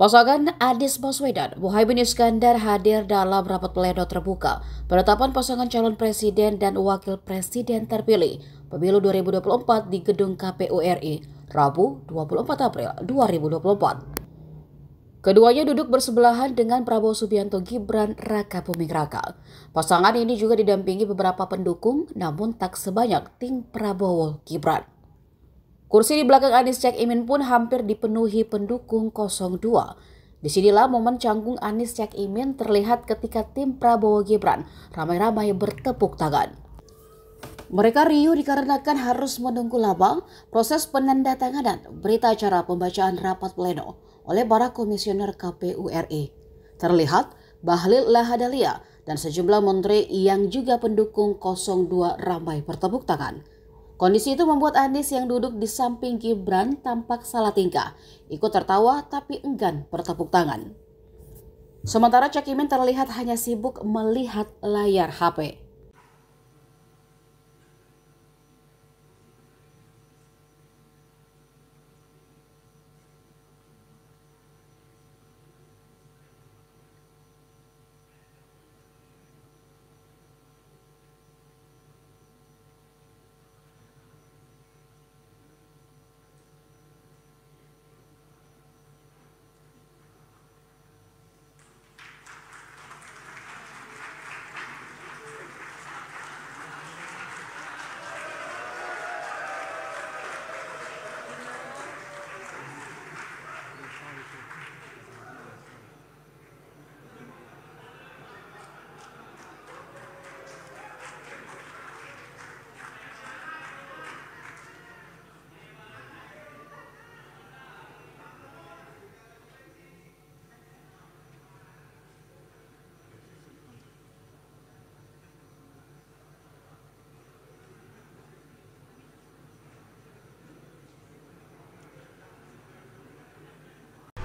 Pasangan Adis Baswedan, Muhaymin Iskandar hadir dalam rapat pleno terbuka penetapan pasangan calon presiden dan wakil presiden terpilih Pemilu 2024 di Gedung KPU RI, Rabu 24 April 2024. Keduanya duduk bersebelahan dengan Prabowo Subianto Gibran Raka Buming Raka. Pasangan ini juga didampingi beberapa pendukung namun tak sebanyak tim Prabowo Gibran. Kursi di belakang Anies Cak Imin pun hampir dipenuhi pendukung 02. Disinilah momen canggung Anies Cak Imin terlihat ketika tim Prabowo Gibran ramai-ramai bertepuk tangan. Mereka riuh dikarenakan harus menunggu lama proses penandatanganan berita acara pembacaan rapat pleno oleh para komisioner KPU RI. Terlihat Bahlil Lahadalia dan sejumlah menteri yang juga pendukung 02 ramai bertepuk tangan. Kondisi itu membuat Anies yang duduk di samping Gibran tampak salah tingkah, ikut tertawa tapi enggan bertepuk tangan. Sementara cakimin terlihat hanya sibuk melihat layar HP.